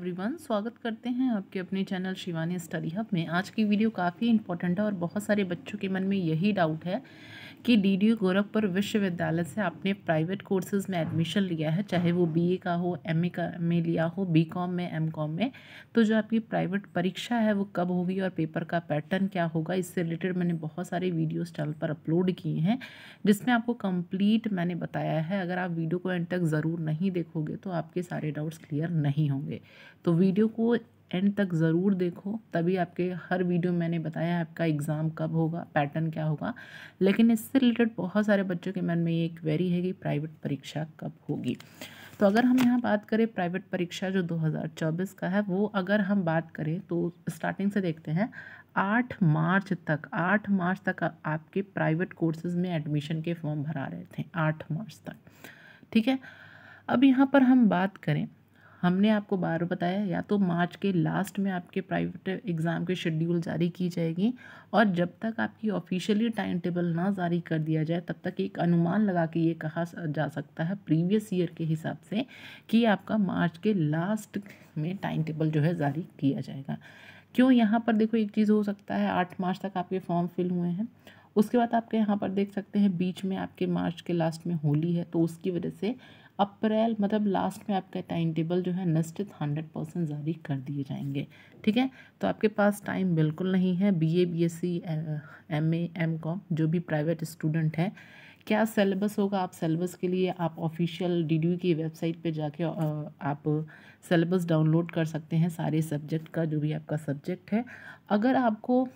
everyone स्वागत करते हैं आपके अपने चैनल शिवानी स्टडी हब में आज की वीडियो काफ़ी इंपॉर्टेंट है और बहुत सारे बच्चों के मन में यही डाउट है कि डी गोरखपुर विश्वविद्यालय से आपने प्राइवेट कोर्सेज में एडमिशन लिया है चाहे वो बीए का हो एमए का में लिया हो बीकॉम में एमकॉम में तो जो आपकी प्राइवेट परीक्षा है वो कब होगी और पेपर का पैटर्न क्या होगा इससे रिलेटेड मैंने बहुत सारे वीडियोज चैनल पर अपलोड किए हैं जिसमें आपको कम्प्लीट मैंने बताया है अगर आप वीडियो को एंड तक ज़रूर नहीं देखोगे तो आपके सारे डाउट्स क्लियर नहीं होंगे तो वीडियो को एंड तक ज़रूर देखो तभी आपके हर वीडियो मैंने बताया आपका एग्ज़ाम कब होगा पैटर्न क्या होगा लेकिन इससे रिलेटेड बहुत सारे बच्चों के मन में ये क्वेरी है कि प्राइवेट परीक्षा कब होगी तो अगर हम यहाँ बात करें प्राइवेट परीक्षा जो 2024 का है वो अगर हम बात करें तो स्टार्टिंग से देखते हैं आठ मार्च तक आठ मार्च तक आपके प्राइवेट कोर्सेज में एडमिशन के फॉर्म भरा रहे थे आठ मार्च तक ठीक है अब यहाँ पर हम बात करें हमने आपको बार बताया या तो मार्च के लास्ट में आपके प्राइवेट एग्ज़ाम के शेड्यूल जारी की जाएगी और जब तक आपकी ऑफिशियली टाइम टेबल ना जारी कर दिया जाए तब तक एक अनुमान लगा के ये कहा जा सकता है प्रीवियस ईयर के हिसाब से कि आपका मार्च के लास्ट में टाइम टेबल जो है जारी किया जाएगा क्यों यहाँ पर देखो एक चीज़ हो सकता है आठ मार्च तक आपके फॉर्म फिल हुए हैं उसके बाद आपके यहाँ पर देख सकते हैं बीच में आपके मार्च के लास्ट में होली है तो उसकी वजह से अप्रैल मतलब लास्ट में आपका टाइम टेबल जो है निश्चित हंड्रेड परसेंट जारी कर दिए जाएंगे ठीक है तो आपके पास टाइम बिल्कुल नहीं है B A B S C M A M com जो भी प्राइवेट स्टूडेंट है क्या सिलेबस होगा आप सिलेबस के लिए आप ऑफिशियल डी की वेबसाइट पे जाके आप सिलेबस डाउनलोड कर सकते हैं सारे सब्जेक्ट का जो भी आपका सब्जेक्ट है अगर आपको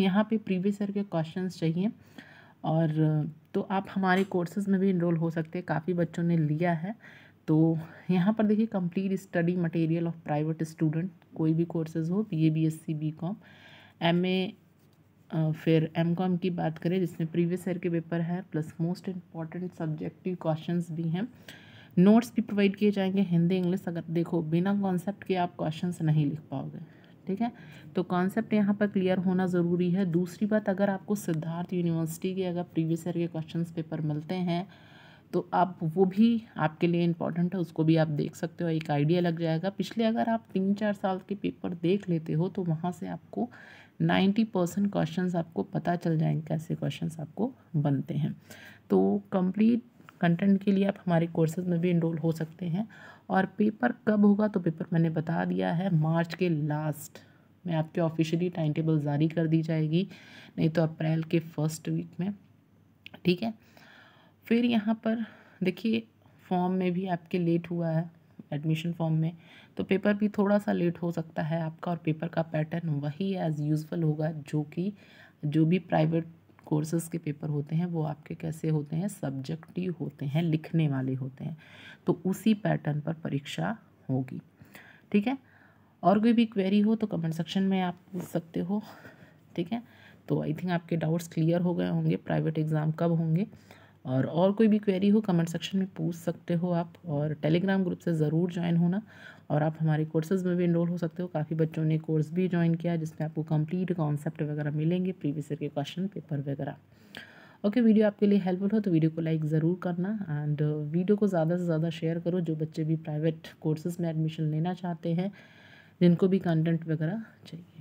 यहाँ पे प्रीवियस ईयर के क्वेश्चंस चाहिए और तो आप हमारे कोर्सेज़ में भी इनरोल हो सकते हैं काफ़ी बच्चों ने लिया है तो यहाँ पर देखिए complete study material of private student कोई भी कोर्सेज हो B A B S C B com M A फिर एम कॉम की बात करें जिसमें प्रीवियस ईयर के पेपर है plus most important subjective question भी हैं नोट्स भी प्रोवाइड किए जाएंगे हिंदी इंग्लिश अगर देखो बिना कॉन्सेप्ट के आप क्वेश्चंस नहीं लिख पाओगे ठीक है तो कॉन्सेप्ट यहाँ पर क्लियर होना ज़रूरी है दूसरी बात अगर आपको सिद्धार्थ यूनिवर्सिटी के अगर प्रीवियस ईयर के क्वेश्चन पेपर मिलते हैं तो आप वो भी आपके लिए इम्पॉर्टेंट है उसको भी आप देख सकते हो एक आइडिया लग जाएगा पिछले अगर आप तीन चार साल के पेपर देख लेते हो तो वहाँ से आपको नाइन्टी परसेंट क्वेश्चन आपको पता चल जाएंगे कैसे क्वेश्चन आपको बनते हैं तो कंप्लीट कंटेंट के लिए आप हमारे कोर्सेज में भी इनरोल हो सकते हैं और पेपर कब होगा तो पेपर मैंने बता दिया है मार्च के लास्ट में आपके ऑफिशियली टाइम टेबल जारी कर दी जाएगी नहीं तो अप्रैल के फर्स्ट वीक में ठीक है फिर यहाँ पर देखिए फॉर्म में भी आपके लेट हुआ है एडमिशन फॉर्म में तो पेपर भी थोड़ा सा लेट हो सकता है आपका और पेपर का पैटर्न वही एज़ यूज़फुल होगा जो कि जो भी प्राइवेट कोर्सेज के पेपर होते हैं वो आपके कैसे होते हैं सब्जेक्टिव होते हैं लिखने वाले होते हैं तो उसी पैटर्न पर परीक्षा होगी ठीक है और कोई भी क्वेरी हो तो कमेंट सेक्शन में आप पूछ सकते हो ठीक है तो आई थिंक आपके डाउट्स क्लियर हो गए होंगे प्राइवेट एग्ज़ाम कब होंगे और और कोई भी क्वेरी हो कमेंट सेक्शन में पूछ सकते हो आप और टेलीग्राम ग्रुप से ज़रूर ज्वाइन होना और आप हमारे कोर्सेज़ में भी इनरोल हो सकते हो काफ़ी बच्चों ने कोर्स भी ज्वाइन किया जिसमें आपको कंप्लीट कॉन्सेप्ट वगैरह मिलेंगे प्रीवियस ईयर के क्वेश्चन पेपर वगैरह ओके वीडियो आपके लिए हेल्पफुल हो तो वीडियो को लाइक ज़रूर करना एंड वीडियो को ज़्यादा से ज़्यादा शेयर करो जो बच्चे भी प्राइवेट कोर्सेज़ में एडमिशन लेना चाहते हैं जिनको भी कंटेंट वगैरह चाहिए